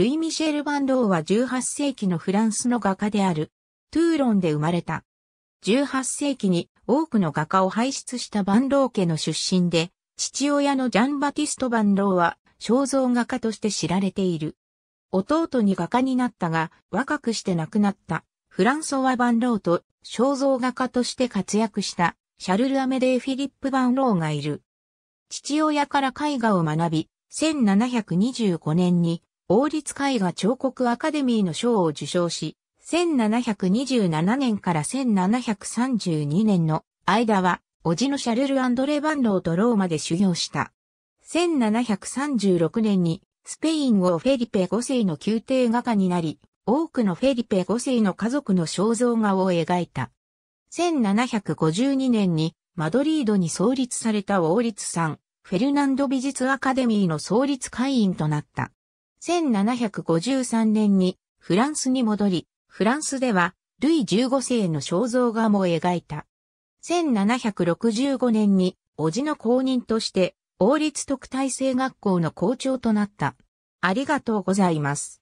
ルイ・ミシェル・バンローは18世紀のフランスの画家である、トゥーロンで生まれた。18世紀に多くの画家を輩出したバンロー家の出身で、父親のジャン・バティスト・バンローは肖像画家として知られている。弟に画家になったが、若くして亡くなった、フランソワ・バンローと肖像画家として活躍した、シャルル・アメデー・フィリップ・バンローがいる。父親から絵画を学び、1725年に王立絵画彫刻アカデミーの賞を受賞し、1727年から1732年の間は、おじのシャルル・アンドレ・バンローとローマで修行した。1736年にスペイン王フェリペ5世の宮廷画家になり、多くのフェリペ5世の家族の肖像画を描いた。1752年にマドリードに創立された王立さん、フェルナンド美術アカデミーの創立会員となった。1753年にフランスに戻り、フランスではルイ15世の肖像画も描いた。1765年に、叔父の公認として、王立特待生学校の校長となった。ありがとうございます。